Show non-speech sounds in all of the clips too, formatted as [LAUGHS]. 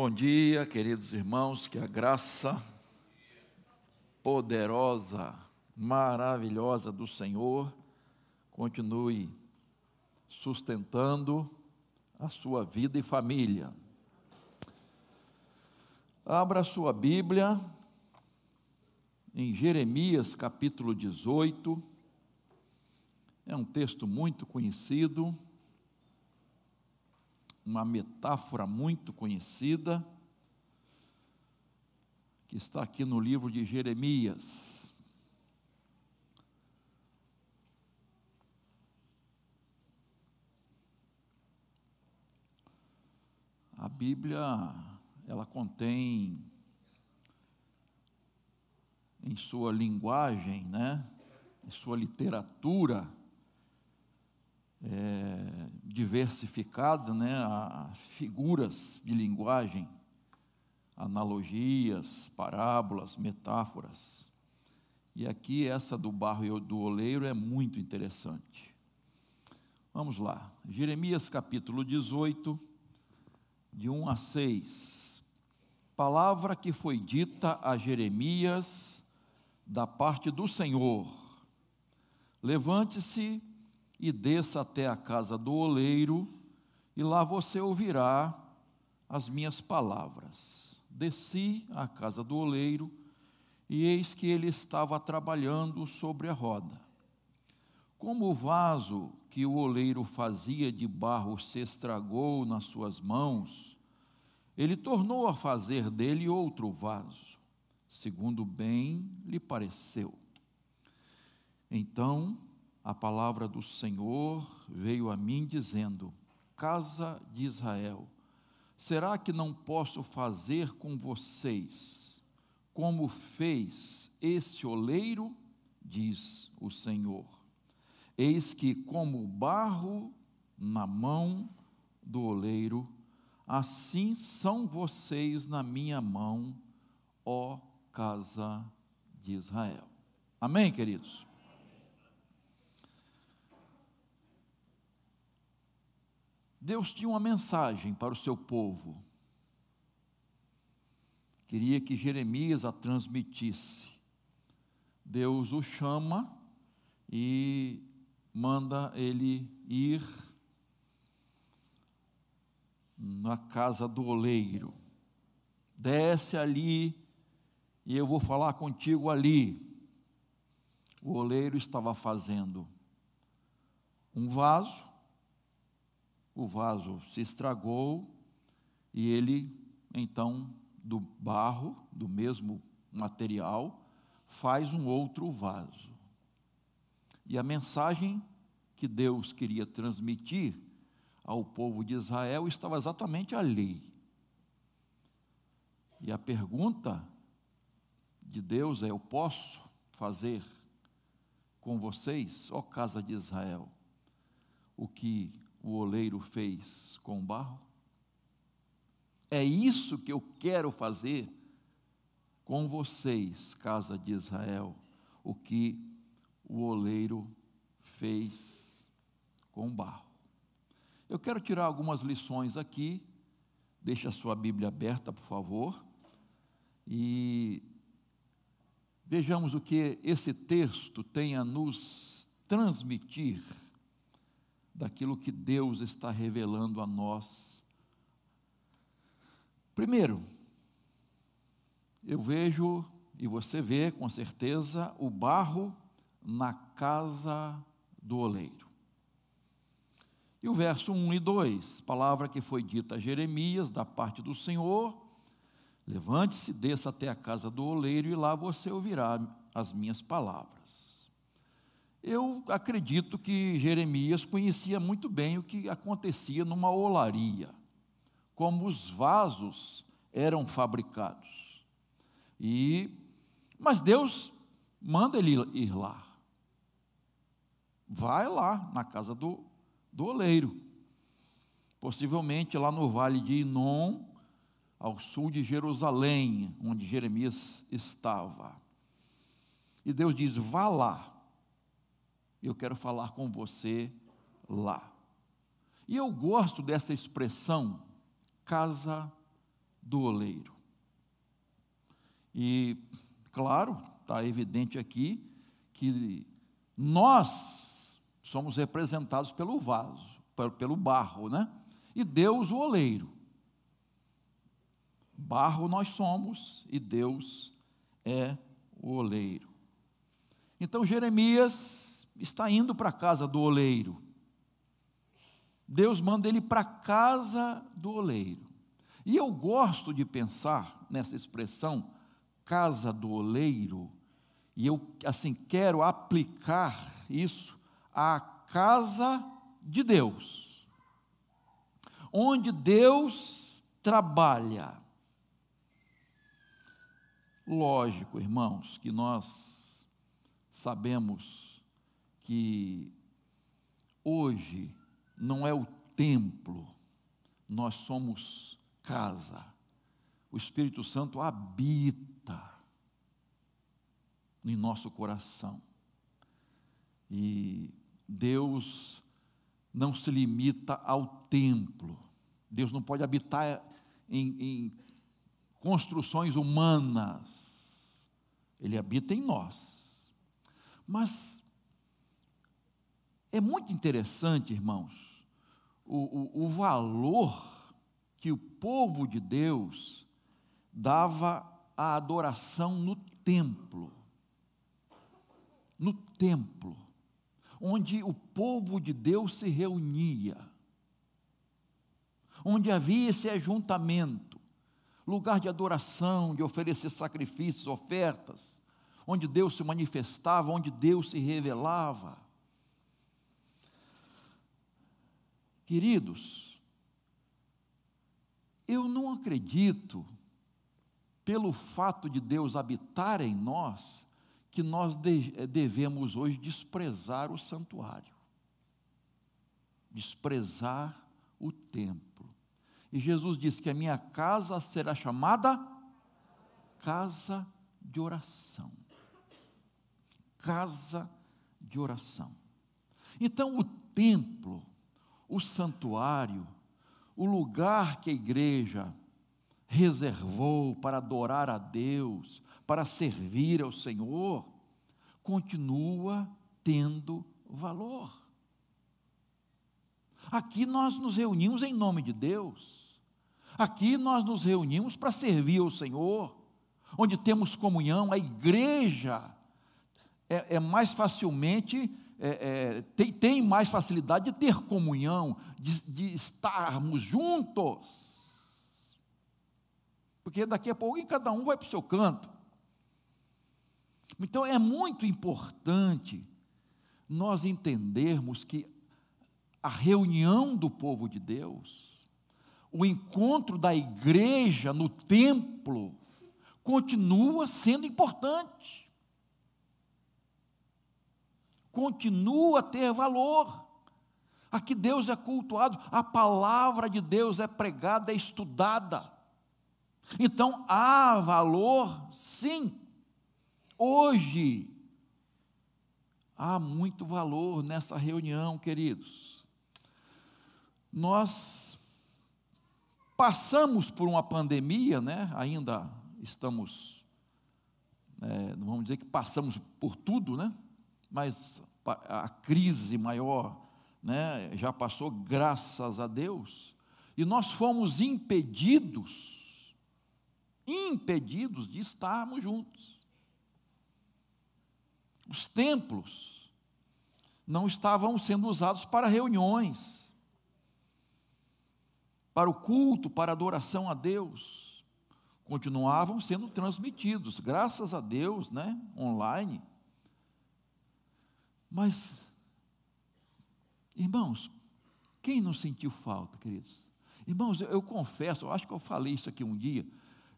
Bom dia, queridos irmãos, que a graça poderosa, maravilhosa do Senhor continue sustentando a sua vida e família. Abra sua Bíblia em Jeremias capítulo 18. É um texto muito conhecido uma metáfora muito conhecida, que está aqui no livro de Jeremias. A Bíblia, ela contém em sua linguagem, né? Em sua literatura, é, diversificado né, a figuras de linguagem, analogias, parábolas, metáforas. E aqui essa do barro e do oleiro é muito interessante. Vamos lá, Jeremias capítulo 18, de 1 a 6. Palavra que foi dita a Jeremias da parte do Senhor: Levante-se e desça até a casa do oleiro, e lá você ouvirá as minhas palavras. Desci à casa do oleiro, e eis que ele estava trabalhando sobre a roda. Como o vaso que o oleiro fazia de barro se estragou nas suas mãos, ele tornou a fazer dele outro vaso, segundo bem lhe pareceu. Então a palavra do Senhor veio a mim dizendo: Casa de Israel, será que não posso fazer com vocês como fez este oleiro? Diz o Senhor. Eis que, como barro na mão do oleiro, assim são vocês na minha mão, ó casa de Israel. Amém, queridos? Deus tinha uma mensagem para o seu povo. Queria que Jeremias a transmitisse. Deus o chama e manda ele ir na casa do oleiro. Desce ali e eu vou falar contigo ali. O oleiro estava fazendo um vaso o vaso se estragou e ele, então, do barro, do mesmo material, faz um outro vaso. E a mensagem que Deus queria transmitir ao povo de Israel estava exatamente ali. E a pergunta de Deus é: Eu posso fazer com vocês, ó casa de Israel, o que o oleiro fez com o barro? É isso que eu quero fazer com vocês, casa de Israel, o que o oleiro fez com o barro. Eu quero tirar algumas lições aqui. Deixa a sua Bíblia aberta, por favor. E vejamos o que esse texto tem a nos transmitir daquilo que Deus está revelando a nós. Primeiro, eu vejo, e você vê com certeza, o barro na casa do oleiro. E o verso 1 e 2, palavra que foi dita a Jeremias da parte do Senhor: Levante-se, desça até a casa do oleiro, e lá você ouvirá as minhas palavras. Eu acredito que Jeremias conhecia muito bem o que acontecia numa olaria, como os vasos eram fabricados. E mas Deus manda ele ir lá. Vai lá na casa do, do oleiro. Possivelmente lá no vale de Inom, ao sul de Jerusalém, onde Jeremias estava. E Deus diz: vá lá eu quero falar com você lá. E eu gosto dessa expressão, casa do oleiro. E, claro, está evidente aqui que nós somos representados pelo vaso, pelo barro, né? E Deus o oleiro. Barro nós somos e Deus é o oleiro. Então Jeremias está indo para a casa do oleiro. Deus manda ele para a casa do oleiro. E eu gosto de pensar nessa expressão, casa do oleiro, e eu, assim, quero aplicar isso à casa de Deus, onde Deus trabalha. Lógico, irmãos, que nós sabemos que hoje não é o templo, nós somos casa. O Espírito Santo habita em nosso coração. E Deus não se limita ao templo. Deus não pode habitar em, em construções humanas. Ele habita em nós. Mas é muito interessante, irmãos, o, o, o valor que o povo de Deus dava à adoração no templo. No templo, onde o povo de Deus se reunia, onde havia esse ajuntamento, lugar de adoração, de oferecer sacrifícios, ofertas, onde Deus se manifestava, onde Deus se revelava. Queridos, eu não acredito, pelo fato de Deus habitar em nós, que nós eh, devemos hoje desprezar o santuário, desprezar o templo. E Jesus disse que a minha casa será chamada casa de oração. Casa de oração. Então, o templo o santuário, o lugar que a igreja reservou para adorar a Deus, para servir ao Senhor, continua tendo valor. Aqui nós nos reunimos em nome de Deus, aqui nós nos reunimos para servir ao Senhor, onde temos comunhão, a igreja é, é mais facilmente é, é, tem, tem, mais facilidade de ter comunhão, de, de estarmos juntos. Porque daqui a pouco cada um vai para o seu canto. Então é muito importante nós entendermos que a reunião do povo de Deus, o encontro da igreja no templo, continua sendo importante continua a ter valor. Aqui Deus é cultuado, a palavra de Deus é pregada, é estudada. Então há valor, sim. Hoje há muito valor nessa reunião, queridos. Nós passamos por uma pandemia, né? Ainda estamos, é, não vamos dizer que passamos por tudo, né? Mas a crise maior né, já passou, graças a Deus, e nós fomos impedidos, impedidos de estarmos juntos. Os templos não estavam sendo usados para reuniões, para o culto, para a adoração a Deus, continuavam sendo transmitidos, graças a Deus, né, online mas, irmãos, quem não sentiu falta, queridos? Irmãos, eu, eu confesso, eu acho que eu falei isso aqui um dia.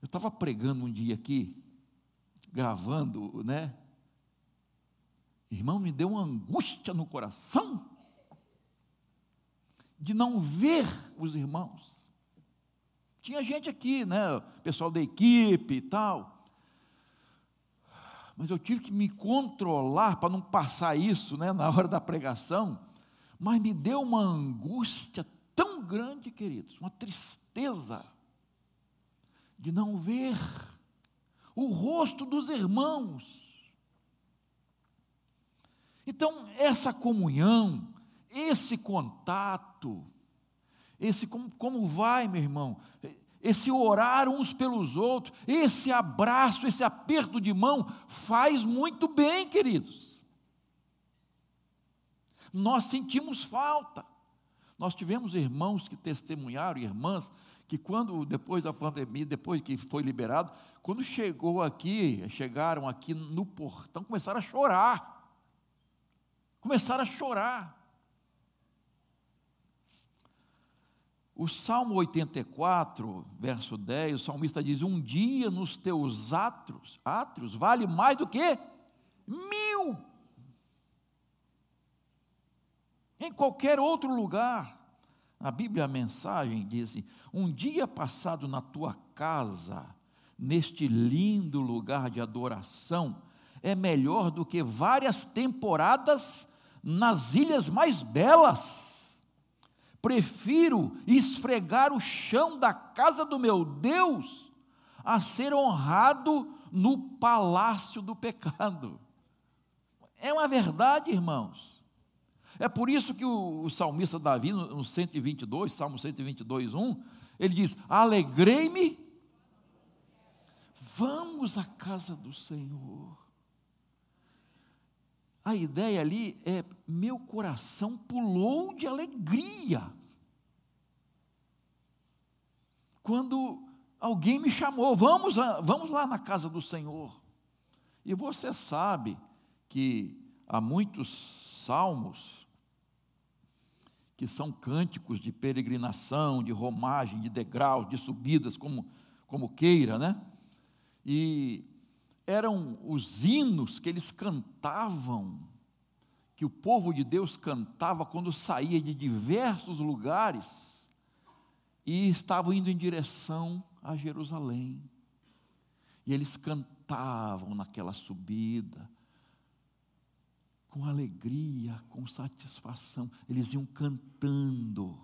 Eu estava pregando um dia aqui, gravando, né? Irmão, me deu uma angústia no coração de não ver os irmãos. Tinha gente aqui, né? Pessoal da equipe e tal mas eu tive que me controlar para não passar isso né, na hora da pregação, mas me deu uma angústia tão grande, queridos, uma tristeza de não ver o rosto dos irmãos. Então, essa comunhão, esse contato, esse como, como vai, meu irmão? esse orar uns pelos outros, esse abraço, esse aperto de mão, faz muito bem, queridos. Nós sentimos falta. Nós tivemos irmãos que testemunharam, irmãs, que quando, depois da pandemia, depois que foi liberado, quando chegou aqui, chegaram aqui no portão, começaram a chorar. Começaram a chorar. O Salmo 84, verso 10, o salmista diz: Um dia nos teus átrios, átrios vale mais do que mil. Em qualquer outro lugar. A Bíblia, a mensagem, diz: assim, Um dia passado na tua casa, neste lindo lugar de adoração, é melhor do que várias temporadas nas ilhas mais belas. Prefiro esfregar o chão da casa do meu Deus a ser honrado no palácio do pecado. É uma verdade, irmãos. É por isso que o, o salmista Davi, no 122, Salmo 122, 1, ele diz: Alegrei-me, vamos à casa do Senhor a ideia ali é: meu coração pulou de alegria. Quando alguém me chamou, vamos, a, vamos lá na casa do Senhor. E você sabe que há muitos salmos que são cânticos de peregrinação, de romagem, de degraus, de subidas, como, como queira, né? E eram os hinos que eles cantavam, que o povo de Deus cantava quando saía de diversos lugares e estavam indo em direção a Jerusalém. E eles cantavam naquela subida, com alegria, com satisfação, eles iam cantando.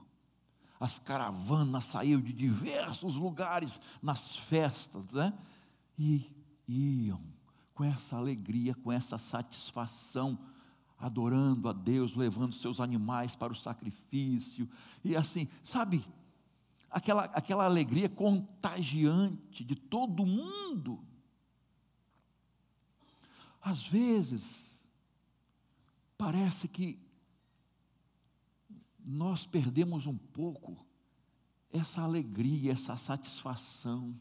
As caravanas saíam de diversos lugares nas festas, né? E iam com essa alegria, com essa satisfação, adorando a Deus, levando seus animais para o sacrifício, e assim, sabe, aquela, aquela alegria contagiante de todo mundo. Às vezes, parece que nós perdemos um pouco essa alegria, essa satisfação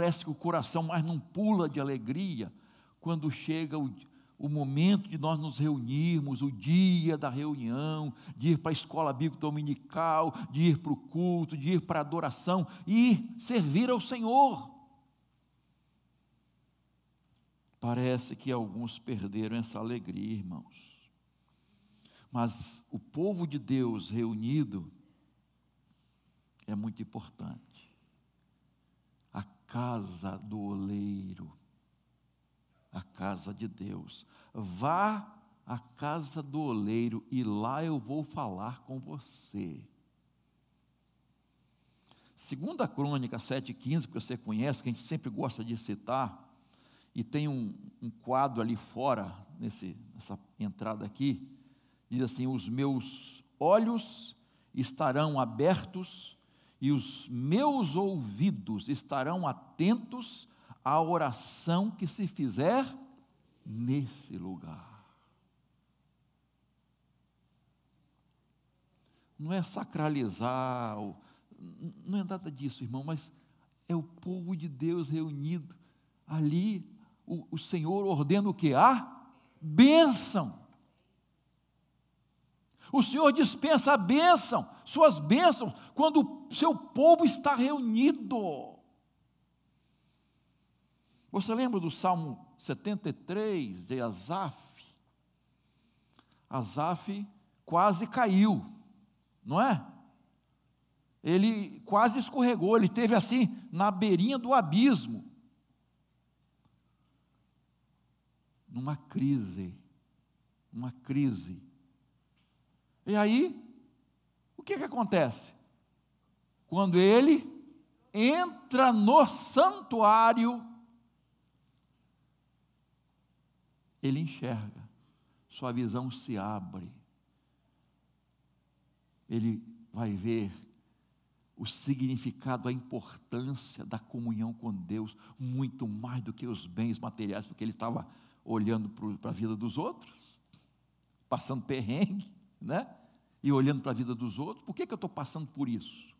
parece que o coração mais não pula de alegria quando chega o, o momento de nós nos reunirmos, o dia da reunião, de ir para a escola bíblica dominical, de ir para o culto, de ir para a adoração, ir servir ao Senhor. Parece que alguns perderam essa alegria, irmãos. Mas o povo de Deus reunido é muito importante casa do oleiro, a casa de Deus. Vá à casa do oleiro e lá eu vou falar com você. Segunda Crônica 7,15, que você conhece, que a gente sempre gosta de citar, e tem um, um quadro ali fora, nesse, nessa entrada aqui, diz assim: Os meus olhos estarão abertos e os meus ouvidos estarão atentos à oração que se fizer nesse lugar. Não é sacralizar, não é nada disso, irmão, mas é o povo de Deus reunido ali. O, o Senhor ordena o que? A bênção. O Senhor dispensa a bênção, suas bênçãos, quando o seu povo está reunido. Você lembra do Salmo 73 de Asaf? Asaf quase caiu, não é? Ele quase escorregou, ele teve assim na beirinha do abismo. Numa crise, uma crise e aí, o que, que acontece? Quando ele entra no santuário, ele enxerga, sua visão se abre, ele vai ver o significado, a importância da comunhão com Deus, muito mais do que os bens materiais, porque ele estava olhando para a vida dos outros, passando perrengue né? E olhando para a vida dos outros, por que, que eu estou passando por isso?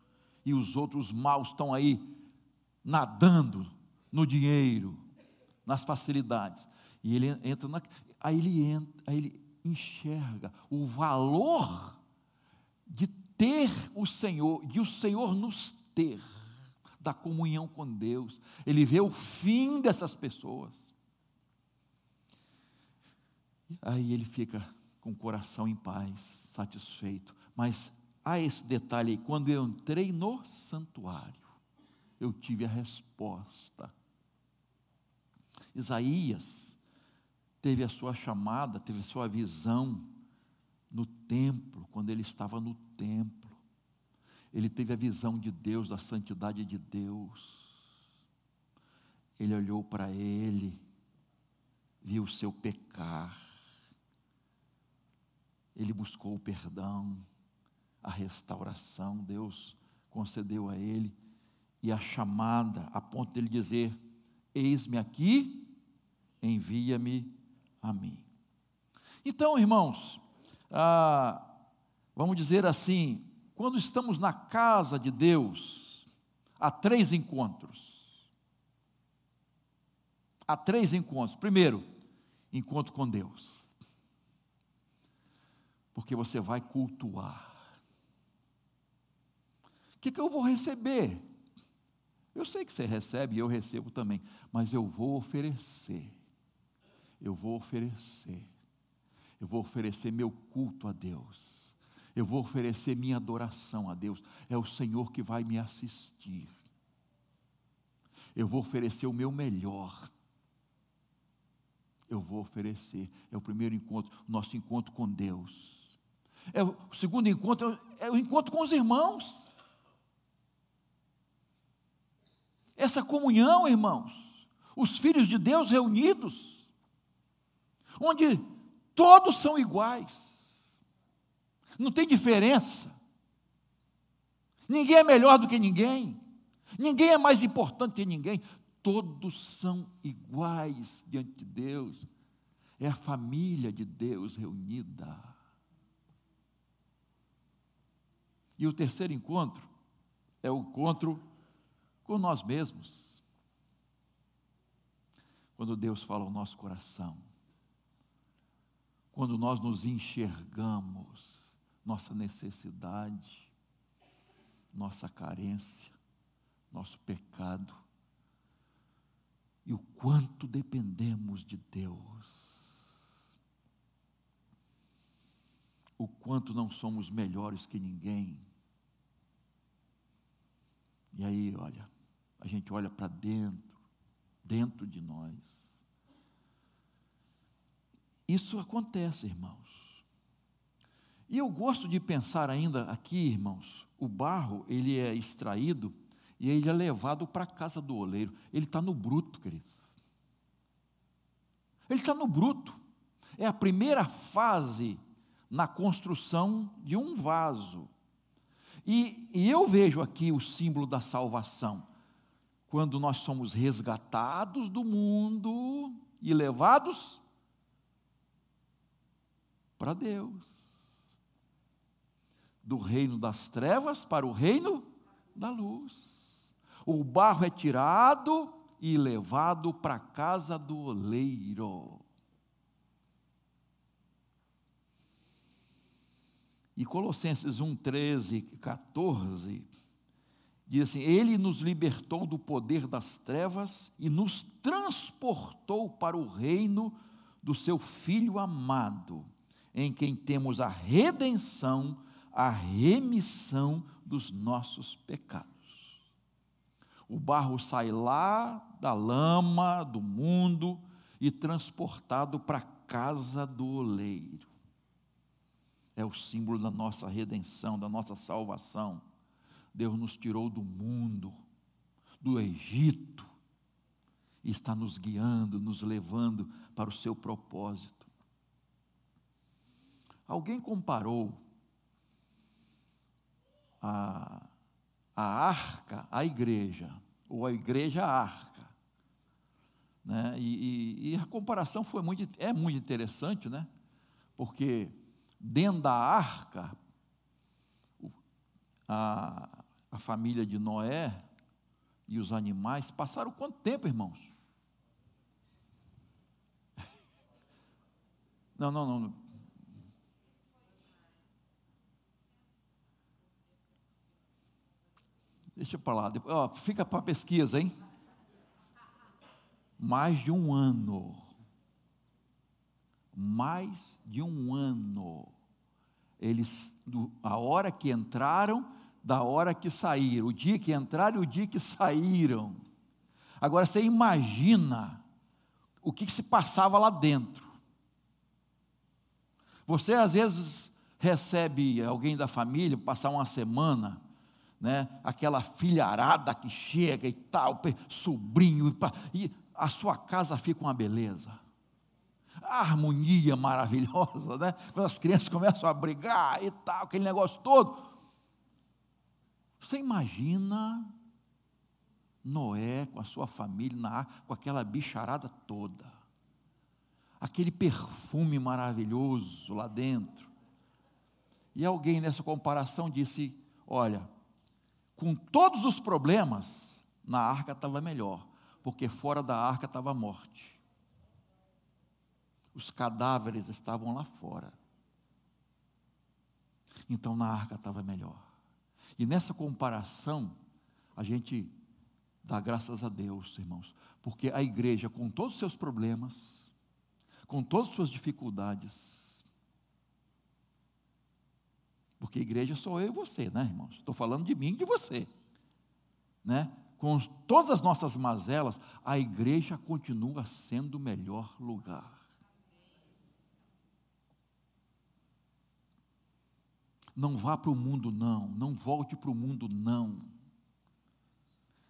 E os outros maus estão aí nadando no dinheiro, nas facilidades. E ele entra na, aí ele entra, aí ele enxerga o valor de ter o Senhor, de o Senhor nos ter, da comunhão com Deus. Ele vê o fim dessas pessoas. Aí ele fica com o coração em paz, satisfeito. Mas há esse detalhe aí: quando eu entrei no santuário, eu tive a resposta. Isaías teve a sua chamada, teve a sua visão no templo, quando ele estava no templo. Ele teve a visão de Deus, da santidade de Deus. Ele olhou para ele, viu o seu pecar, ele buscou o perdão, a restauração, Deus concedeu a ele, e a chamada, a ponto de ele dizer: Eis-me aqui, envia-me a mim. Então, irmãos, ah, vamos dizer assim, quando estamos na casa de Deus, há três encontros. Há três encontros. Primeiro, encontro com Deus. Porque você vai cultuar. O que, que eu vou receber? Eu sei que você recebe e eu recebo também, mas eu vou oferecer. Eu vou oferecer. Eu vou oferecer meu culto a Deus. Eu vou oferecer minha adoração a Deus. É o Senhor que vai me assistir. Eu vou oferecer o meu melhor. Eu vou oferecer. É o primeiro encontro, nosso encontro com Deus. É o segundo encontro é, é o encontro com os irmãos. Essa comunhão, irmãos, os filhos de Deus reunidos, onde todos são iguais, não tem diferença, ninguém é melhor do que ninguém, ninguém é mais importante que ninguém, todos são iguais diante de Deus, é a família de Deus reunida. E o terceiro encontro é o encontro com nós mesmos. Quando Deus fala ao nosso coração, quando nós nos enxergamos, nossa necessidade, nossa carência, nosso pecado, e o quanto dependemos de Deus. O quanto não somos melhores que ninguém e aí, olha, a gente olha para dentro, dentro de nós. Isso acontece, irmãos. E eu gosto de pensar ainda aqui, irmãos, o barro, ele é extraído e ele é levado para a casa do oleiro. Ele está no bruto, queridos. Ele está no bruto. É a primeira fase na construção de um vaso. E, e eu vejo aqui o símbolo da salvação. Quando nós somos resgatados do mundo e levados para Deus. Do reino das trevas para o reino da luz. O barro é tirado e levado para a casa do oleiro. E Colossenses 1, 13, 14, diz assim: Ele nos libertou do poder das trevas e nos transportou para o reino do seu Filho amado, em quem temos a redenção, a remissão dos nossos pecados. O barro sai lá da lama, do mundo, e transportado para a casa do oleiro é o símbolo da nossa redenção, da nossa salvação. Deus nos tirou do mundo, do Egito, e está nos guiando, nos levando para o seu propósito. Alguém comparou a, a arca à igreja, ou a igreja à arca. Né? E, e, e a comparação foi muito, é muito interessante, né? porque dentro da arca, a, a família de Noé e os animais passaram quanto tempo, irmãos? [LAUGHS] Não, não, não. Deixa para lá. Depois, ó, fica para pesquisa, hein? Mais de um ano mais de um ano. Eles, a hora que entraram, da hora que saíram, o dia que entraram e o dia que saíram. Agora você imagina o que, que se passava lá dentro. Você às vezes recebe alguém da família passar uma semana, né? Aquela filharada que chega e tal, sobrinho, e a sua casa fica uma beleza a harmonia maravilhosa, né? Quando as crianças começam a brigar e tal, aquele negócio todo. Você imagina Noé com a sua família na arca, com aquela bicharada toda. Aquele perfume maravilhoso lá dentro. E alguém nessa comparação disse: Olha, com todos os problemas, na arca estava melhor, porque fora da arca estava a morte os cadáveres estavam lá fora. Então na arca estava melhor. E nessa comparação, a gente dá graças a Deus, irmãos, porque a igreja, com todos os seus problemas, com todas as suas dificuldades, porque igreja é sou eu e você, né, irmãos? Estou falando de mim e de você, né? Com todas as nossas mazelas, a igreja continua sendo o melhor lugar. Não vá para o mundo, não. Não volte para o mundo, não.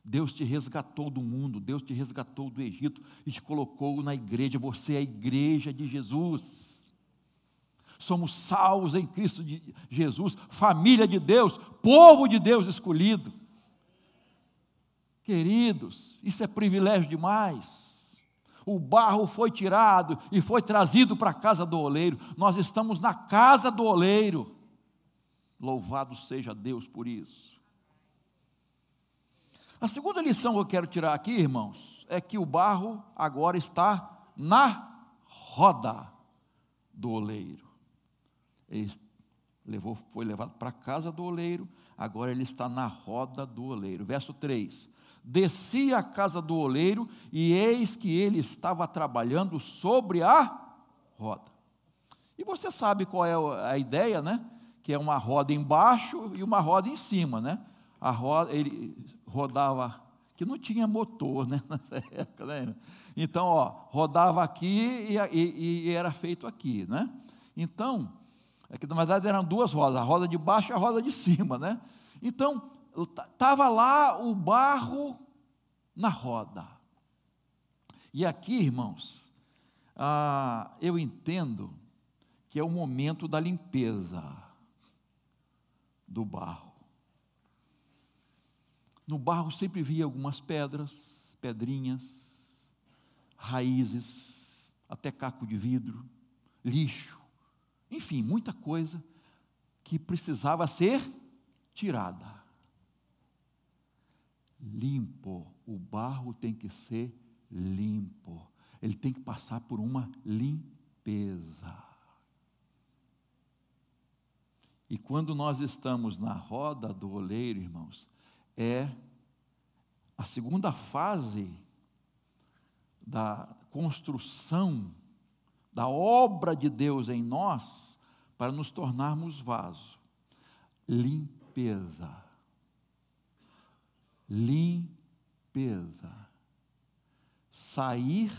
Deus te resgatou do mundo, Deus te resgatou do Egito e te colocou na igreja. Você é a igreja de Jesus. Somos salvos em Cristo de Jesus, família de Deus, povo de Deus escolhido. Queridos, isso é privilégio demais. O barro foi tirado e foi trazido para a casa do oleiro. Nós estamos na casa do oleiro. Louvado seja Deus por isso. A segunda lição que eu quero tirar aqui, irmãos, é que o barro agora está na roda do oleiro. Ele levou, foi levado para a casa do oleiro, agora ele está na roda do oleiro. Verso 3: Desci a casa do oleiro, e eis que ele estava trabalhando sobre a roda. E você sabe qual é a ideia, né? que é uma roda embaixo e uma roda em cima, né? A roda, ele rodava, que não tinha motor, né? [LAUGHS] Nessa época, né? Então, ó, rodava aqui e, e, e era feito aqui, né? Então, é que na verdade eram duas rodas, a roda de baixo e a roda de cima, né? Então, estava lá o barro na roda. E aqui, irmãos, ah, eu entendo que é o momento da limpeza do barro. No barro sempre via algumas pedras, pedrinhas, raízes, até caco de vidro, lixo, enfim, muita coisa que precisava ser tirada. Limpo, o barro tem que ser limpo, ele tem que passar por uma limpeza. E quando nós estamos na roda do oleiro, irmãos, é a segunda fase da construção da obra de Deus em nós para nos tornarmos vaso. Limpeza. Limpeza. Sair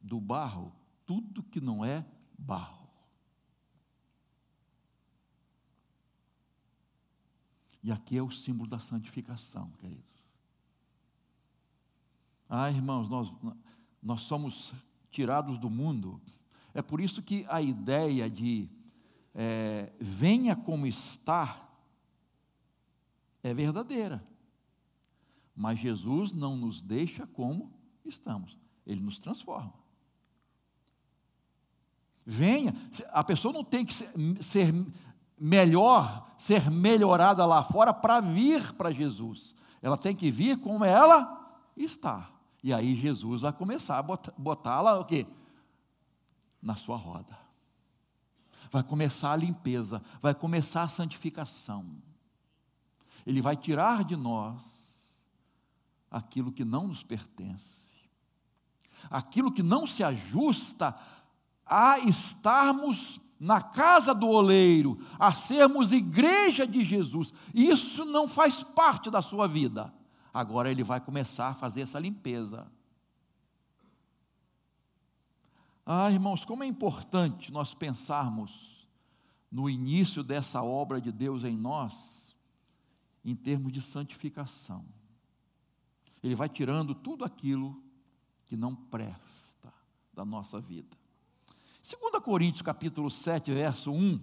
do barro tudo que não é barro. E aqui é o símbolo da santificação, queridos. Ah, irmãos, nós, nós somos tirados do mundo. É por isso que a ideia de é, venha como está é verdadeira. Mas Jesus não nos deixa como estamos, ele nos transforma. Venha, a pessoa não tem que ser, ser melhor, ser melhorada lá fora para vir para Jesus. Ela tem que vir como ela está. E aí Jesus vai começar a botá-la o quê? Na sua roda. Vai começar a limpeza, vai começar a santificação. Ele vai tirar de nós aquilo que não nos pertence, aquilo que não se ajusta a estarmos na casa do oleiro, a sermos igreja de Jesus, isso não faz parte da sua vida. Agora ele vai começar a fazer essa limpeza. Ah, irmãos, como é importante nós pensarmos no início dessa obra de Deus em nós, em termos de santificação. Ele vai tirando tudo aquilo que não presta da nossa vida. 2 Coríntios capítulo 7, verso 1,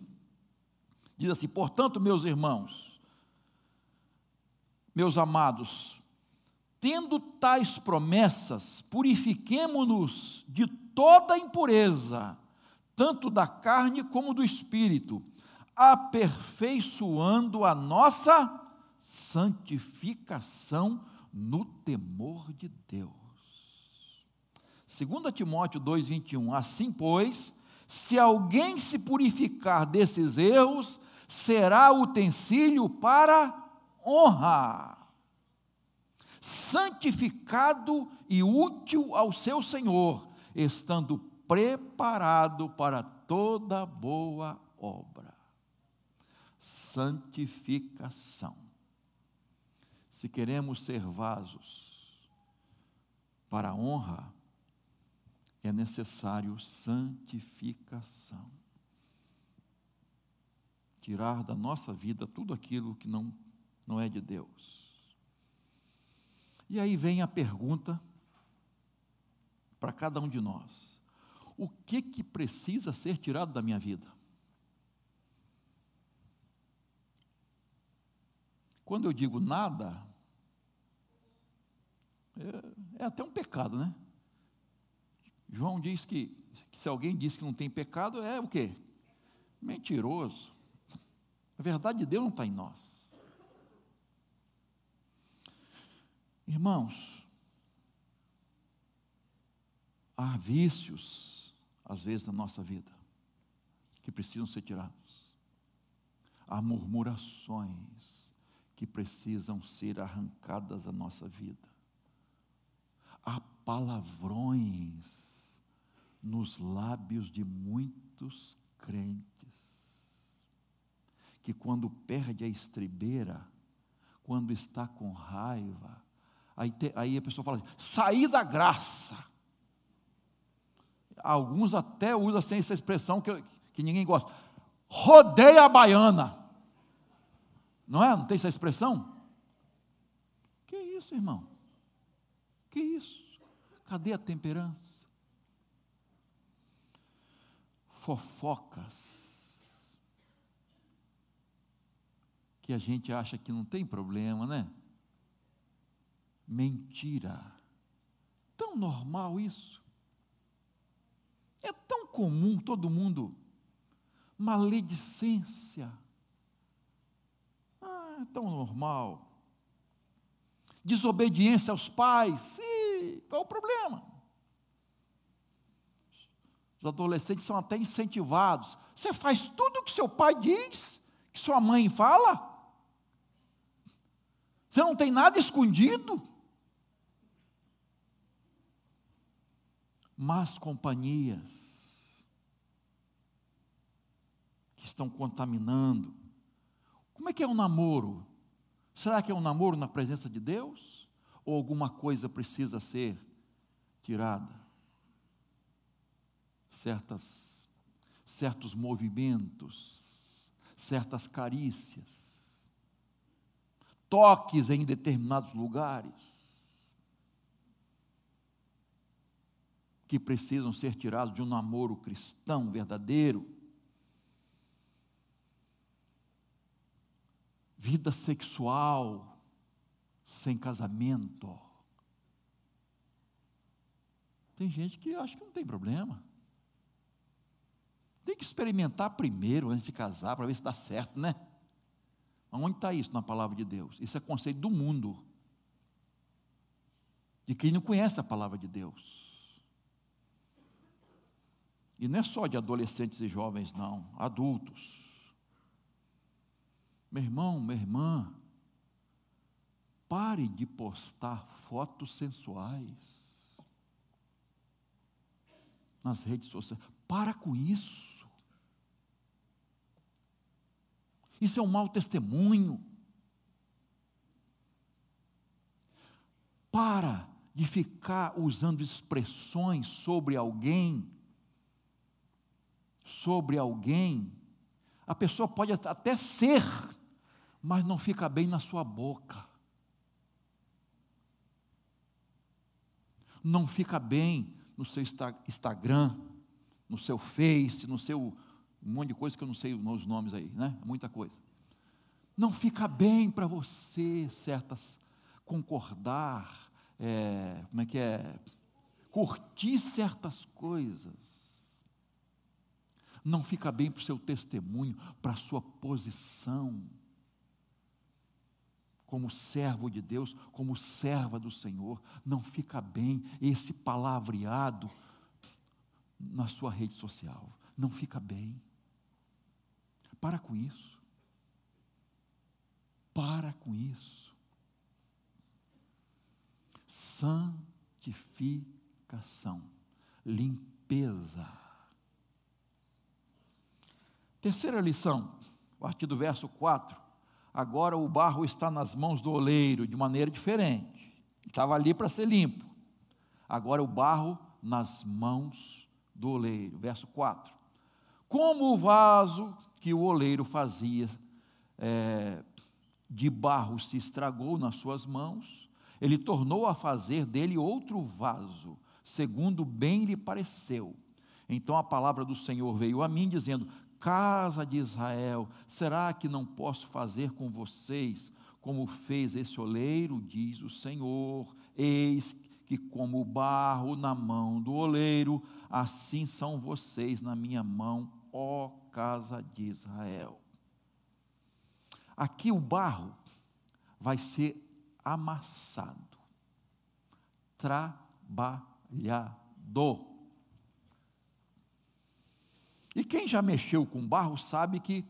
diz assim: "Portanto, meus irmãos, meus amados, tendo tais promessas, purifiquemo-nos de toda impureza, tanto da carne como do espírito, aperfeiçoando a nossa santificação no temor de Deus." 2 Timóteo 2,21: Assim, pois, se alguém se purificar desses erros, será utensílio para honra, santificado e útil ao seu Senhor, estando preparado para toda boa obra. Santificação. Se queremos ser vasos para honra, é necessário santificação. Tirar da nossa vida tudo aquilo que não, não é de Deus. E aí vem a pergunta para cada um de nós: o que que precisa ser tirado da minha vida? Quando eu digo nada, é, é até um pecado, né? João diz que, que se alguém diz que não tem pecado, é o quê? Mentiroso. A verdade de Deus não está em nós. Irmãos, há vícios, às vezes, na nossa vida, que precisam ser tirados. Há murmurações que precisam ser arrancadas da nossa vida. Há palavrões nos lábios de muitos crentes, que quando perde a estribeira, quando está com raiva, aí, te, aí a pessoa fala assim, saí da graça. Alguns até usam assim, essa expressão que, que ninguém gosta, rodeia a baiana. Não é? Não tem essa expressão? Que isso, irmão? Que isso? Cadê a temperança? fofocas que a gente acha que não tem problema, né? Mentira. Tão normal isso. É tão comum todo mundo. Maledicência. Ah, é tão normal. Desobediência aos pais. Sim. qual o problema? Os adolescentes são até incentivados. Você faz tudo o que seu pai diz, que sua mãe fala. Você não tem nada escondido. Mas companhias que estão contaminando. Como é que é um namoro? Será que é um namoro na presença de Deus? Ou alguma coisa precisa ser tirada? certas, certos movimentos, certas carícias, toques em determinados lugares, que precisam ser tirados de um namoro cristão verdadeiro. Vida sexual sem casamento. Tem gente que acha que não tem problema. Tem que experimentar primeiro, antes de casar, para ver se dá certo, né? Onde está isso na palavra de Deus? Isso é conceito do mundo, de quem não conhece a palavra de Deus. E não é só de adolescentes e jovens, não, adultos. Meu irmão, minha irmã, pare de postar fotos sensuais nas redes sociais. Para com isso. Isso é um mau testemunho. Para de ficar usando expressões sobre alguém, sobre alguém. A pessoa pode até ser, mas não fica bem na sua boca. Não fica bem no seu Instagram, no seu Face, no seu um monte de coisa que eu não sei os nomes aí, né? Muita coisa. Não fica bem para você certas concordar, é, como é que é? Curtir certas coisas. Não fica bem para o seu testemunho, para a sua posição como servo de Deus, como serva do Senhor, não fica bem esse palavreado na sua rede social, não fica bem. Para com isso. Para com isso. Santificação, limpeza. Terceira lição, a partir do verso 4. Agora o barro está nas mãos do oleiro de maneira diferente. Estava ali para ser limpo. Agora o barro nas mãos do oleiro. Verso 4 como o vaso que o oleiro fazia é, de barro se estragou nas suas mãos, ele tornou a fazer dele outro vaso, segundo bem lhe pareceu. Então a palavra do Senhor veio a mim, dizendo: Casa de Israel, será que não posso fazer com vocês como fez esse oleiro? Diz o Senhor: Eis que, como barro na mão do oleiro, assim são vocês na minha mão ó casa de Israel. Aqui o barro vai ser amassado, trabalhado. E quem já mexeu com barro sabe que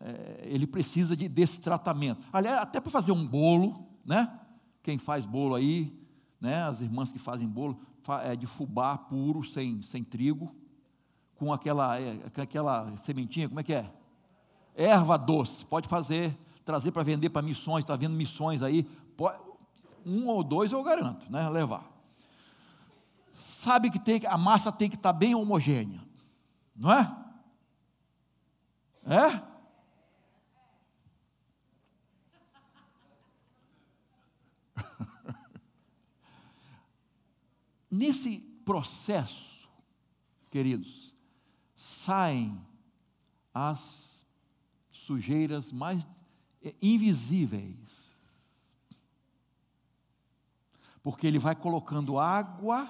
é, ele precisa de, desse tratamento. Aliás, até para fazer um bolo, né? Quem faz bolo aí, né? As irmãs que fazem bolo, é de fubá puro, sem, sem trigo, com aquela, é, aquela sementinha, como é que é? Erva doce, pode fazer, trazer para vender para missões, está vendo missões aí, pode, um ou dois eu garanto, né, levar. Sabe que tem, a massa tem que estar tá bem homogênea, não é? É? [LAUGHS] Nesse processo, queridos, saem as sujeiras mais eh, invisíveis. Porque ele vai colocando água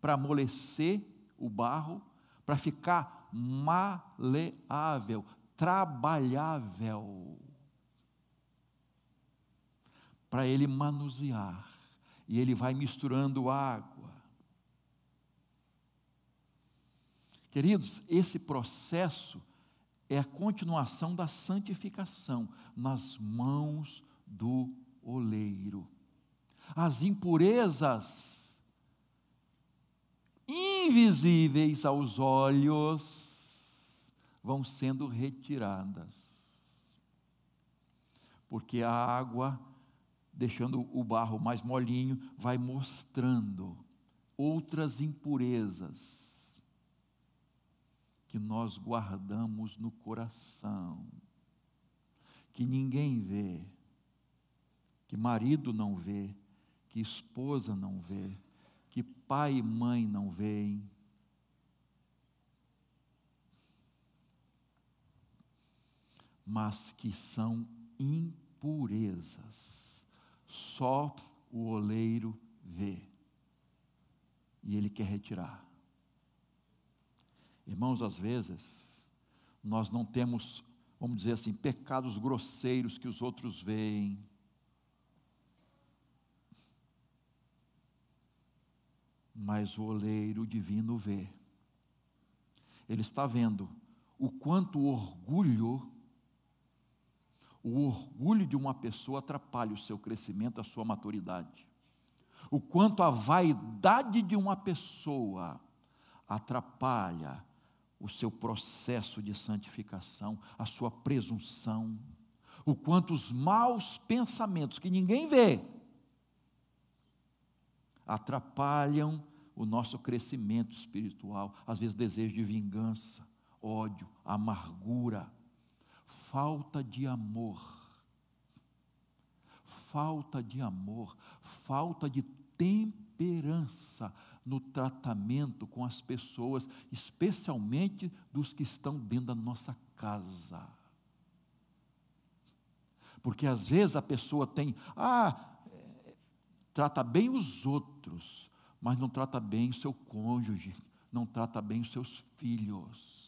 para amolecer o barro, para ficar maleável, trabalhável. Para ele manusear. E ele vai misturando água Queridos, esse processo é a continuação da santificação nas mãos do oleiro. As impurezas invisíveis aos olhos vão sendo retiradas. Porque a água, deixando o barro mais molinho, vai mostrando outras impurezas que nós guardamos no coração, que ninguém vê, que marido não vê, que esposa não vê, que pai e mãe não veem. Mas que são impurezas, só o oleiro vê, e ele quer retirar. Irmãos, às vezes, nós não temos, vamos dizer assim, pecados grosseiros que os outros veem. Mas o oleiro divino vê. Ele está vendo o quanto o orgulho, o orgulho de uma pessoa atrapalha o seu crescimento, a sua maturidade. O quanto a vaidade de uma pessoa atrapalha o seu processo de santificação, a sua presunção, o quanto os maus pensamentos que ninguém vê atrapalham o nosso crescimento espiritual, às vezes desejo de vingança, ódio, amargura, falta de amor. Falta de amor, falta de temperança, no tratamento com as pessoas, especialmente dos que estão dentro da nossa casa. Porque às vezes a pessoa tem, ah, trata bem os outros, mas não trata bem o seu cônjuge, não trata bem os seus filhos.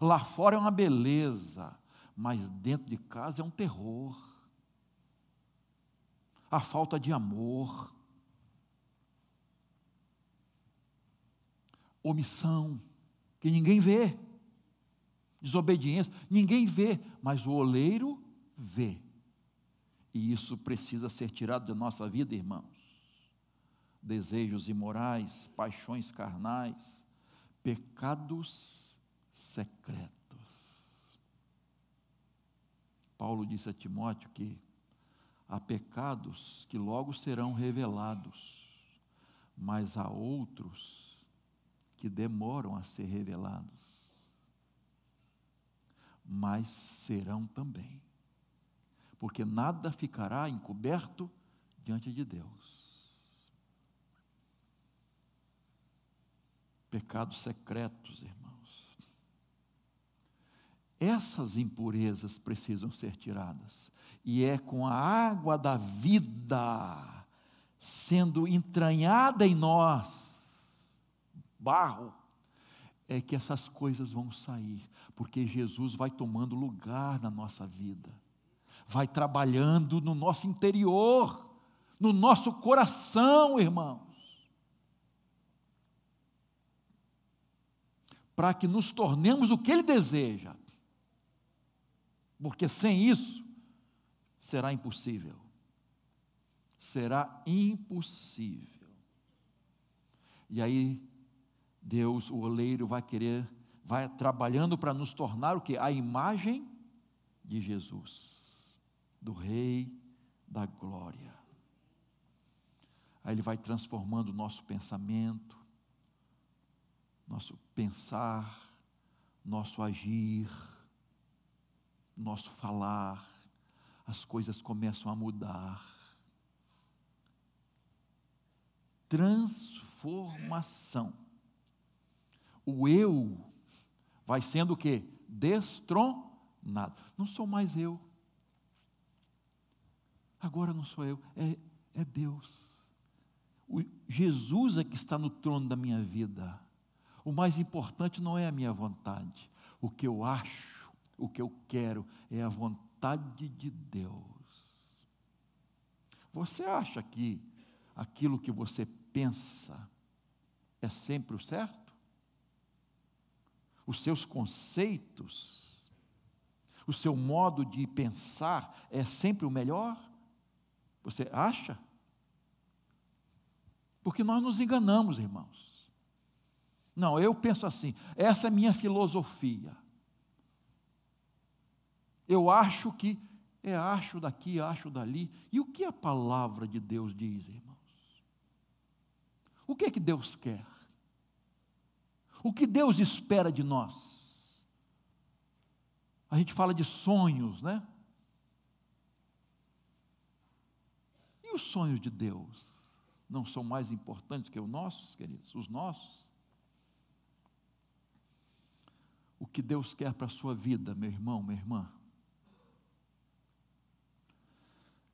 Lá fora é uma beleza, mas dentro de casa é um terror. A falta de amor, omissão, que ninguém vê, desobediência, ninguém vê, mas o oleiro vê. E isso precisa ser tirado da nossa vida, irmãos. Desejos imorais, paixões carnais, pecados secretos. Paulo disse a Timóteo que há pecados que logo serão revelados, mas há outros que demoram a ser revelados, mas serão também, porque nada ficará encoberto diante de Deus. Pecados secretos, irmãos. Essas impurezas precisam ser tiradas, e é com a água da vida sendo entranhada em nós barro, é que essas coisas vão sair, porque Jesus vai tomando lugar na nossa vida, vai trabalhando no nosso interior, no nosso coração, irmãos. Para que nos tornemos o que Ele deseja, porque sem isso será impossível. Será impossível. E aí Deus, o oleiro, vai querer, vai trabalhando para nos tornar o que? A imagem de Jesus, do Rei da Glória. Aí ele vai transformando o nosso pensamento, nosso pensar, nosso agir, nosso falar, as coisas começam a mudar. Transformação o eu vai sendo o que? Destronado. Não sou mais eu. Agora não sou eu, é, é Deus. O Jesus é que está no trono da minha vida. O mais importante não é a minha vontade. O que eu acho, o que eu quero, é a vontade de Deus. Você acha que aquilo que você pensa é sempre o certo? os seus conceitos, o seu modo de pensar é sempre o melhor? Você acha? Porque nós nos enganamos, irmãos. Não, eu penso assim, essa é minha filosofia. Eu acho que, é acho daqui, acho dali. E o que a palavra de Deus diz, irmãos? O que é que Deus quer? O que Deus espera de nós? A gente fala de sonhos, né? E os sonhos de Deus não são mais importantes que os nossos, queridos? Os nossos? O que Deus quer para a sua vida, meu irmão, minha irmã?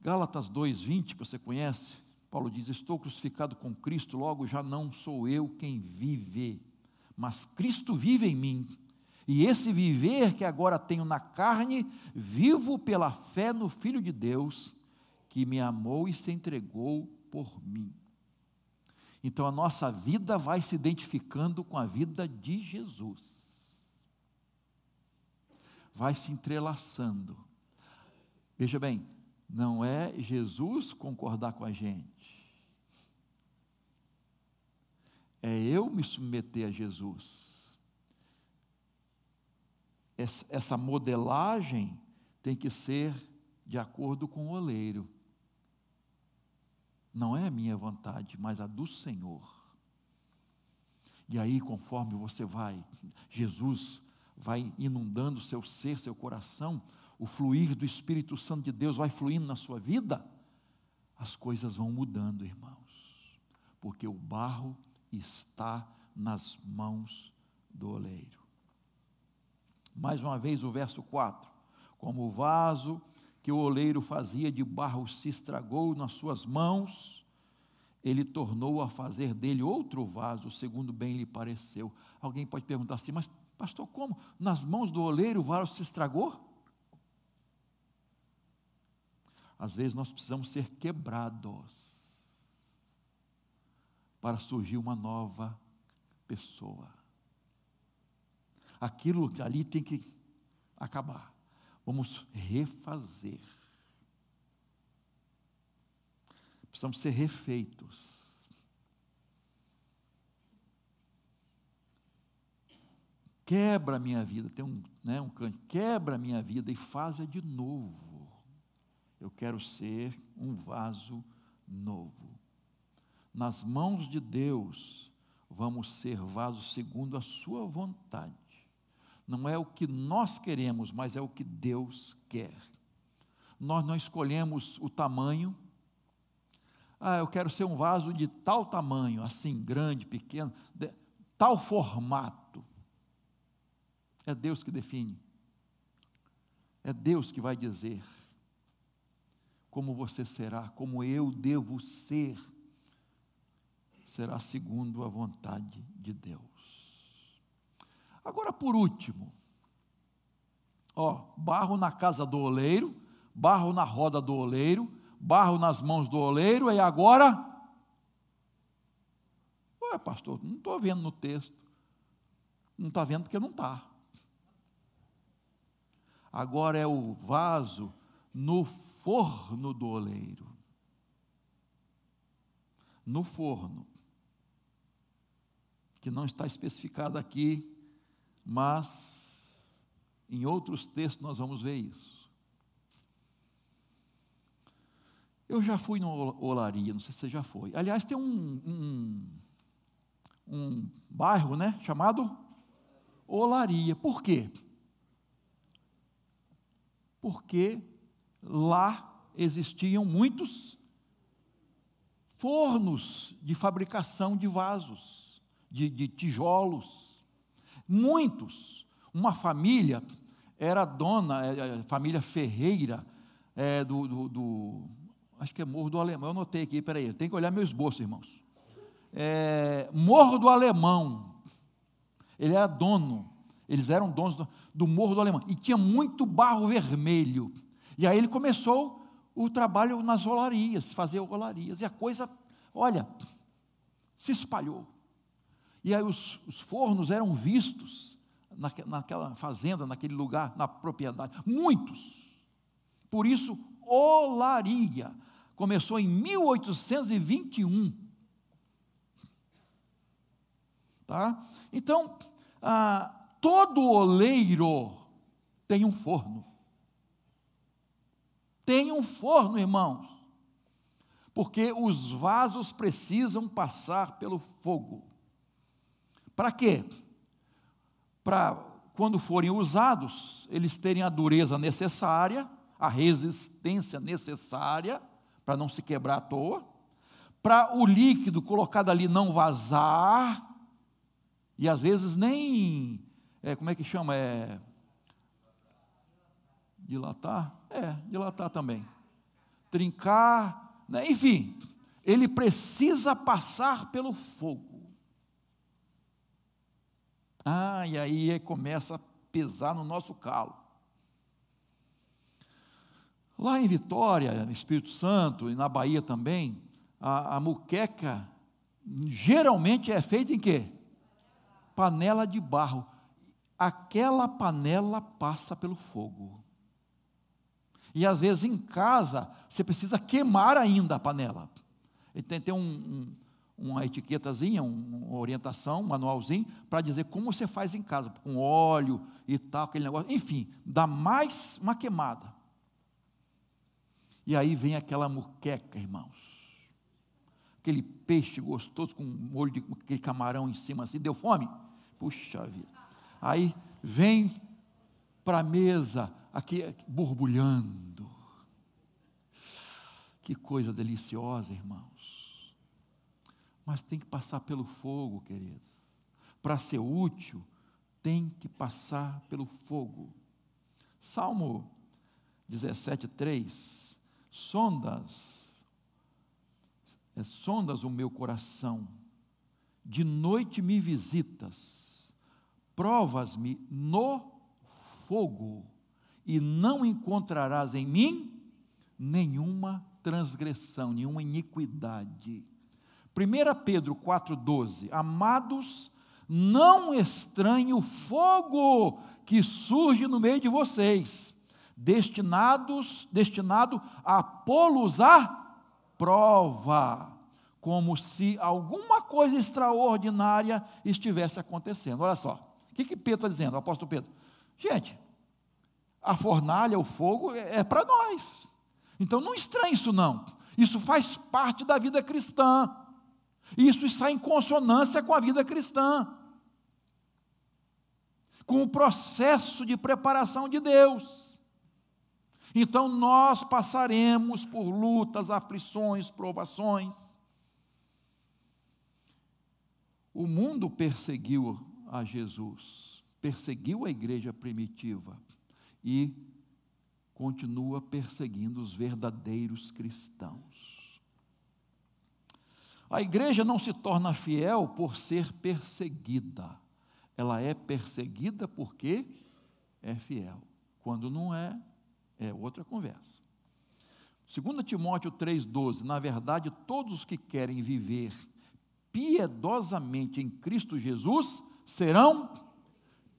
Gálatas 2:20, que você conhece, Paulo diz: Estou crucificado com Cristo, logo já não sou eu quem vive, mas Cristo vive em mim. E esse viver que agora tenho na carne, vivo pela fé no Filho de Deus, que me amou e se entregou por mim. Então a nossa vida vai se identificando com a vida de Jesus, vai se entrelaçando. Veja bem, não é Jesus concordar com a gente, é eu me submeter a Jesus. Essa modelagem tem que ser de acordo com o oleiro. Não é a minha vontade, mas a do Senhor. E aí, conforme você vai, Jesus vai inundando seu ser, seu coração, o fluir do Espírito Santo de Deus vai fluindo na sua vida, as coisas vão mudando, irmãos. Porque o barro está nas mãos do oleiro. Mais uma vez o verso 4: Como o vaso que o oleiro fazia de barro se estragou nas suas mãos, ele tornou a fazer dele outro vaso, segundo bem lhe pareceu. Alguém pode perguntar assim, mas pastor, como? Nas mãos do oleiro o vaso se estragou? Às vezes nós precisamos ser quebrados para surgir uma nova pessoa. Aquilo que ali tem que acabar. Vamos refazer. Precisamos ser refeitos. Quebra a minha vida, tem um, né, um canto, quebra a minha vida e faz-a de novo. Eu quero ser um vaso novo nas mãos de Deus, vamos ser vasos segundo a Sua vontade. Não é o que nós queremos, mas é o que Deus quer. Nós não escolhemos o tamanho. Ah, eu quero ser um vaso de tal tamanho, assim, grande, pequeno, de, tal formato. É Deus que define. É Deus que vai dizer como você será, como eu devo ser será segundo a vontade de Deus. Agora, por último, ó, barro na casa do oleiro, barro na roda do oleiro, barro nas mãos do oleiro, e agora. Ué, pastor, não estou vendo no texto. Não está vendo porque não está. Agora é o vaso no forno do oleiro. No forno que não está especificada aqui, mas em outros textos nós vamos ver isso. Eu já fui no Olaria, não sei se você já foi. Aliás, tem um, um, um bairro, né, chamado Olaria. Por quê? Porque lá existiam muitos fornos de fabricação de vasos de, de tijolos. Muitos, uma família era dona, é, é, família Ferreira, é, do, do, do, acho que é Morro do Alemão, eu notei aqui, peraí, tem que olhar meu esboço, irmãos. É, Morro do Alemão, ele era dono, eles eram donos do, do Morro do Alemão, e tinha muito barro vermelho, e aí ele começou o trabalho nas olarias, fazer olarias, e a coisa, olha, se espalhou, e aí os, os fornos eram vistos naque, naquela fazenda, naquele lugar, na propriedade, muitos. Por isso, olaria começou em 1821. Tá? Então, ah, todo oleiro tem um forno. Tem um forno, irmãos. Porque os vasos precisam passar pelo fogo. Para quê? Para quando forem usados, eles terem a dureza necessária, a resistência necessária, para não se quebrar à toa, para o líquido colocado ali não vazar, e às vezes nem, é, como é que chama? É, dilatar? É, dilatar também. Trincar, né? enfim, ele precisa passar pelo fogo. Ah, e aí começa a pesar no nosso calo. Lá em Vitória, Espírito Santo, e na Bahia também, a, a muqueca geralmente é feita em quê? Panela de barro. Aquela panela passa pelo fogo. E às vezes em casa você precisa queimar ainda a panela. Tem, tem um, um uma etiquetazinha, uma orientação, um manualzinho, para dizer como você faz em casa, com óleo e tal, aquele negócio. Enfim, dá mais uma queimada. E aí vem aquela muqueca, irmãos. Aquele peixe gostoso com molho de aquele camarão em cima assim, deu fome? Puxa vida. Aí vem para a mesa, aqui, aqui borbulhando. Que coisa deliciosa, irmãos mas tem que passar pelo fogo, queridos. Para ser útil, tem que passar pelo fogo. Salmo 17, 3: Sondas, é, sondas o meu coração, de noite me visitas, provas-me no fogo, e não encontrarás em mim nenhuma transgressão, nenhuma iniquidade. 1 Pedro 4,12: Amados, não estranhe o fogo que surge no meio de vocês, destinados, destinado a pô-los à prova, como se alguma coisa extraordinária estivesse acontecendo. Olha só, o que, que Pedro está dizendo, o apóstolo Pedro? Gente, a fornalha, o fogo é, é para nós. Então não estranhe isso, não. Isso faz parte da vida cristã. Isso está em consonância com a vida cristã, com o processo de preparação de Deus. Então nós passaremos por lutas, aflições, provações. O mundo perseguiu a Jesus, perseguiu a igreja primitiva e continua perseguindo os verdadeiros cristãos. A igreja não se torna fiel por ser perseguida. Ela é perseguida porque é fiel. Quando não é, é outra conversa. 2 Timóteo 3,12: Na verdade, todos os que querem viver piedosamente em Cristo Jesus serão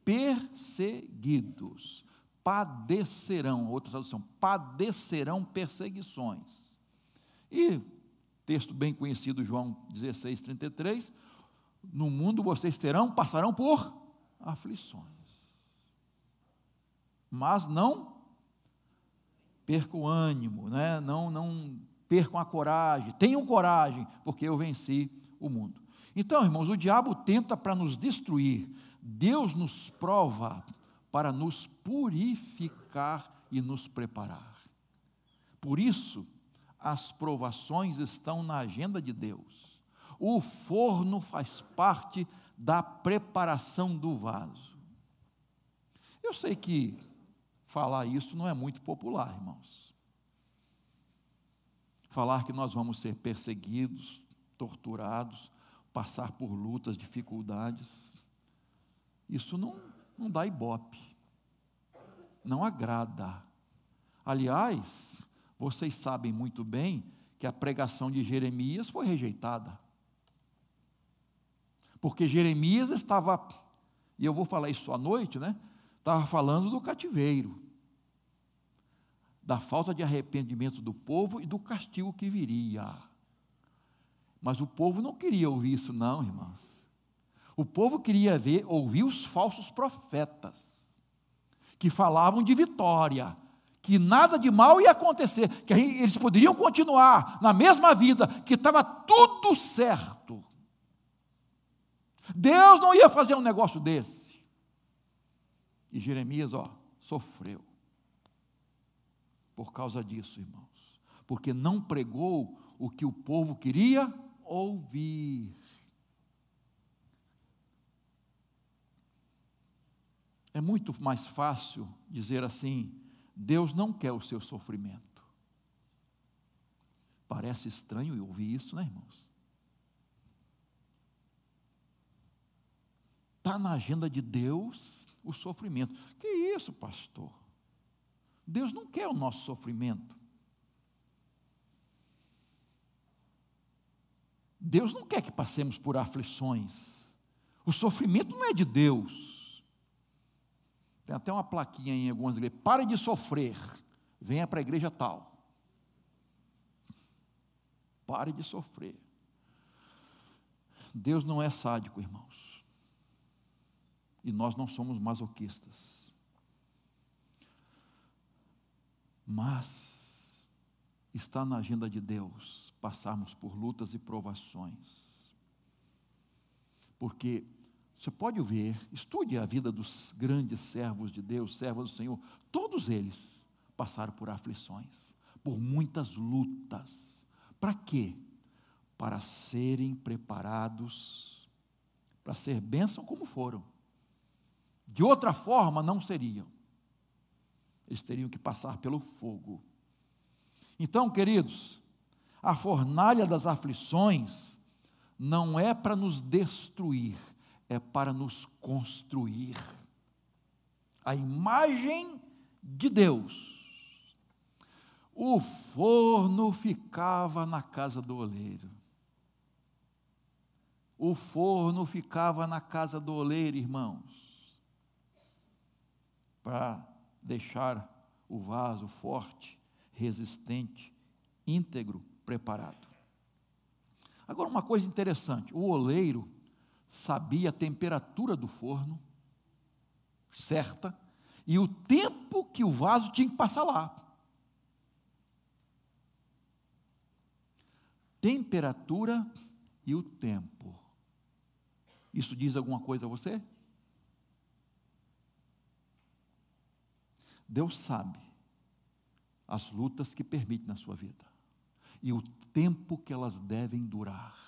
perseguidos, padecerão, outra tradução, padecerão perseguições. E texto bem conhecido, João 16, 33. No mundo vocês terão, passarão por aflições. Mas não percam o ânimo, né? não, não percam a coragem, tenham coragem, porque eu venci o mundo. Então, irmãos, o diabo tenta para nos destruir, Deus nos prova para nos purificar e nos preparar. Por isso, as provações estão na agenda de Deus. O forno faz parte da preparação do vaso. Eu sei que falar isso não é muito popular, irmãos. Falar que nós vamos ser perseguidos, torturados, passar por lutas, dificuldades, isso não, não dá ibope, não agrada. Aliás, vocês sabem muito bem que a pregação de Jeremias foi rejeitada. Porque Jeremias estava, e eu vou falar isso à noite, né? Estava falando do cativeiro, da falta de arrependimento do povo e do castigo que viria. Mas o povo não queria ouvir isso, não, irmãos. O povo queria ver, ouvir os falsos profetas, que falavam de vitória, que nada de mal ia acontecer, que eles poderiam continuar na mesma vida, que estava tudo certo. Deus não ia fazer um negócio desse. E Jeremias, ó, sofreu. Por causa disso, irmãos. Porque não pregou o que o povo queria ouvir. É muito mais fácil dizer assim: Deus não quer o seu sofrimento. Parece estranho eu ouvir isso, né, irmãos? Está na agenda de Deus o sofrimento. Que isso, pastor? Deus não quer o nosso sofrimento. Deus não quer que passemos por aflições. O sofrimento não é de Deus. Tem até uma plaquinha em algumas igrejas. Pare de sofrer. Venha para a igreja tal. Pare de sofrer. Deus não é sádico, irmãos. E nós não somos masoquistas. Mas está na agenda de Deus passarmos por lutas e provações. Porque você pode ver, estude a vida dos grandes servos de Deus, servos do Senhor. Todos eles passaram por aflições, por muitas lutas. Para quê? Para serem preparados para ser bênção como foram. De outra forma, não seriam. Eles teriam que passar pelo fogo. Então, queridos, a fornalha das aflições não é para nos destruir é para nos construir. A imagem de Deus. O forno ficava na casa do oleiro. O forno ficava na casa do oleiro, irmãos, para deixar o vaso forte, resistente, íntegro, preparado. Agora, uma coisa interessante: o oleiro sabia a temperatura do forno, certa, e o tempo que o vaso tinha que passar lá. Temperatura e o tempo. Isso diz alguma coisa a você? Deus sabe as lutas que permite na sua vida e o tempo que elas devem durar.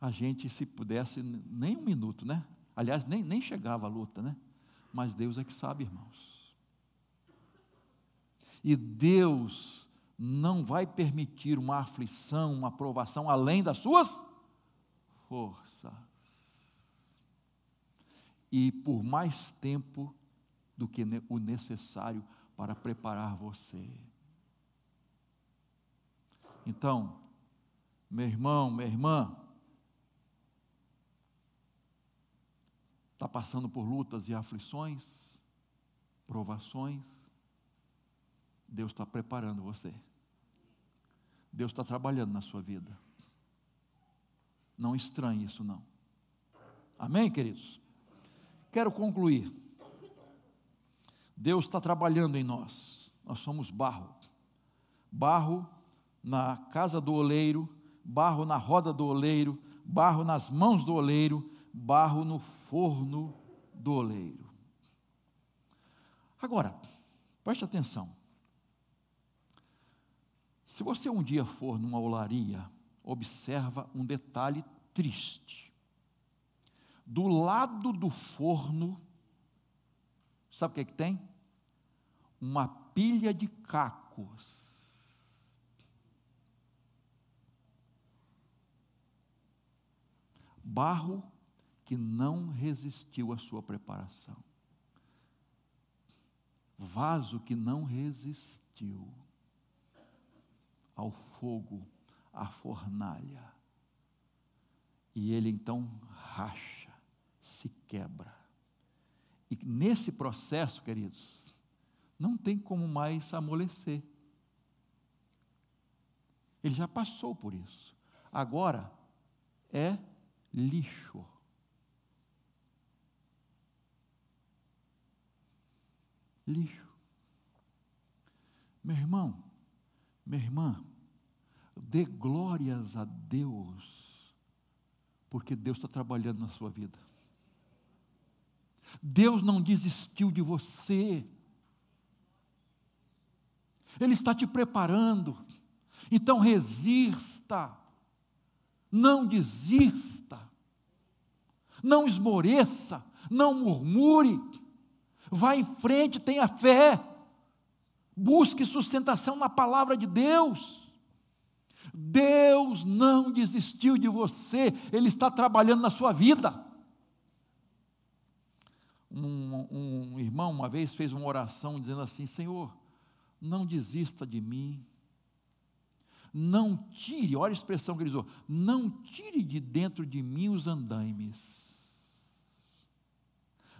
a gente, se pudesse, nem um minuto, né? Aliás, nem, nem chegava a luta, né? Mas Deus é que sabe, irmãos. E Deus não vai permitir uma aflição, uma provação além das suas forças. E por mais tempo do que o necessário para preparar você. Então, meu irmão, minha irmã, Tá passando por lutas e aflições, provações, Deus está preparando você. Deus está trabalhando na sua vida. Não estranhe isso, não. Amém, queridos? Quero concluir. Deus está trabalhando em nós. Nós somos barro. Barro na casa do oleiro, barro na roda do oleiro, barro nas mãos do oleiro, barro no forno do oleiro. Agora, preste atenção. Se você um dia for numa olaria, observa um detalhe triste. Do lado do forno, sabe o que, é que tem? Uma pilha de cacos. Barro que não resistiu à sua preparação. Vaso que não resistiu ao fogo, à fornalha. E ele então racha, se quebra. E nesse processo, queridos, não tem como mais amolecer. Ele já passou por isso. Agora é lixo. lixo. Meu irmão, minha irmã, dê glórias a Deus, porque Deus está trabalhando na sua vida. Deus não desistiu de você. Ele está te preparando. Então resista. Não desista. Não esmoreça, não murmure. Vá em frente, tenha fé. Busque sustentação na palavra de Deus. Deus não desistiu de você, Ele está trabalhando na sua vida. Um, um irmão uma vez fez uma oração dizendo assim: Senhor, não desista de mim, não tire, olha a expressão que ele usou: não tire de dentro de mim os andaimes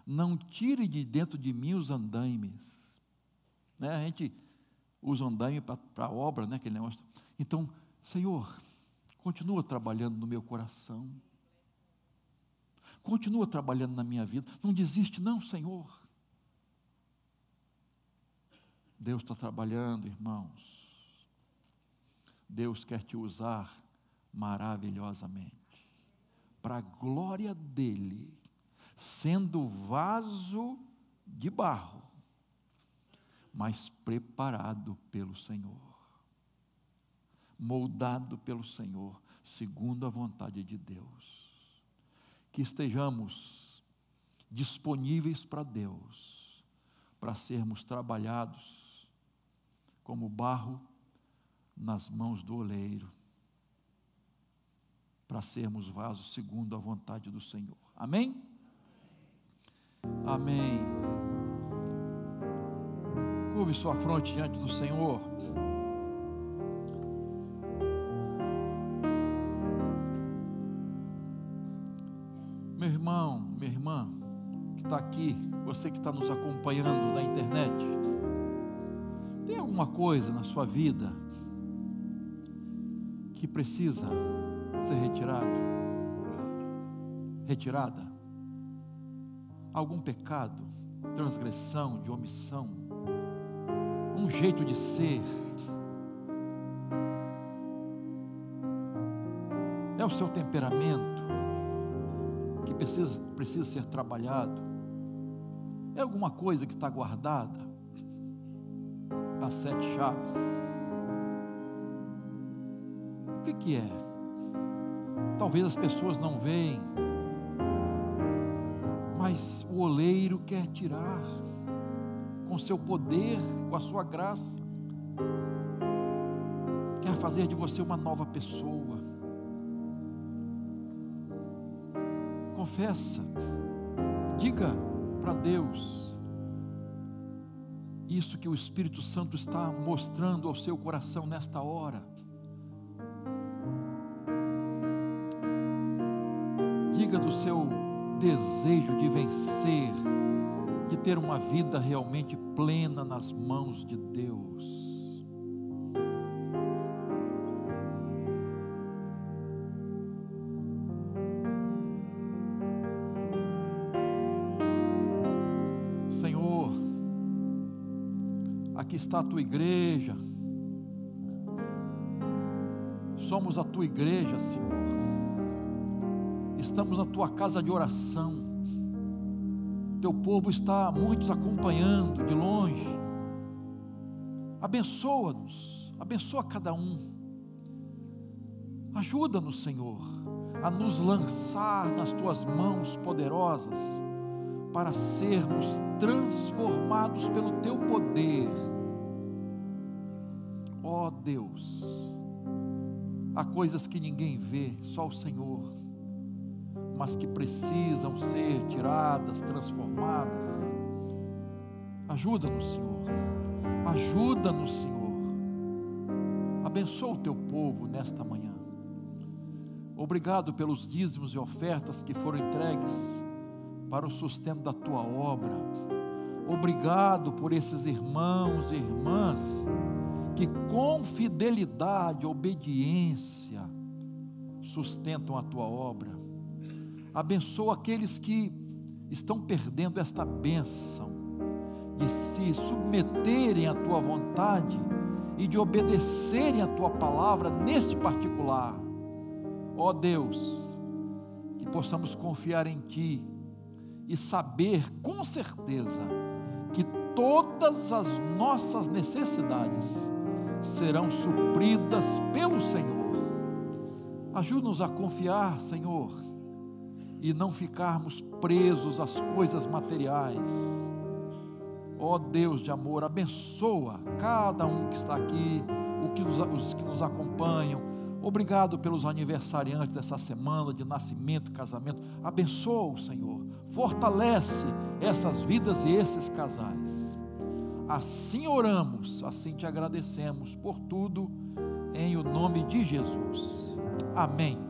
não tire de dentro de mim os andaimes. Né? A gente usa andaime para a obra, né? Aquele negócio. Então, Senhor, continua trabalhando no meu coração. Continua trabalhando na minha vida. Não desiste, não, Senhor. Deus está trabalhando, irmãos. Deus quer te usar maravilhosamente para a glória dele sendo vaso de barro, mas preparado pelo Senhor, moldado pelo Senhor, segundo a vontade de Deus. Que estejamos disponíveis para Deus, para sermos trabalhados como barro nas mãos do oleiro, para sermos vasos segundo a vontade do Senhor. Amém? Amém. Curve sua fronte diante do Senhor. Meu irmão, minha irmã, que está aqui, você que está nos acompanhando na internet, tem alguma coisa na sua vida que precisa ser retirado? Retirada? algum pecado, transgressão, de omissão, um jeito de ser. É o seu temperamento que precisa, precisa ser trabalhado. É alguma coisa que está guardada. As sete chaves. O que, que é? Talvez as pessoas não veem mas o oleiro quer tirar com seu poder, com a sua graça. Quer fazer de você uma nova pessoa. Confessa. Diga para Deus isso que o Espírito Santo está mostrando ao seu coração nesta hora. Diga do seu desejo de vencer, de ter uma vida realmente plena nas mãos de Deus. Senhor, aqui está a tua igreja, somos a tua igreja, Senhor estamos na tua casa de oração. Teu povo está muitos acompanhando de longe. Abençoa-nos, abençoa cada um. Ajuda-nos, Senhor, a nos lançar nas tuas mãos poderosas para sermos transformados pelo teu poder. Ó oh, Deus, há coisas que ninguém vê, só o Senhor mas que precisam ser tiradas, transformadas. Ajuda-nos, Senhor. Ajuda-nos, Senhor. Abençoa o teu povo nesta manhã. Obrigado pelos dízimos e ofertas que foram entregues para o sustento da tua obra. Obrigado por esses irmãos e irmãs que com fidelidade, obediência, sustentam a tua obra abençoa aqueles que estão perdendo esta bênção de se submeterem à tua vontade e de obedecerem à tua palavra neste particular. Ó oh Deus, que possamos confiar em ti e saber com certeza que todas as nossas necessidades serão supridas pelo Senhor. Ajuda-nos a confiar, Senhor e não ficarmos presos às coisas materiais. Ó oh Deus de amor, abençoa cada um que está aqui, os que nos acompanham. Obrigado pelos aniversariantes dessa semana de nascimento, casamento. Abençoa o Senhor. Fortalece essas vidas e esses casais. Assim oramos, assim te agradecemos por tudo, em o nome de Jesus. Amém.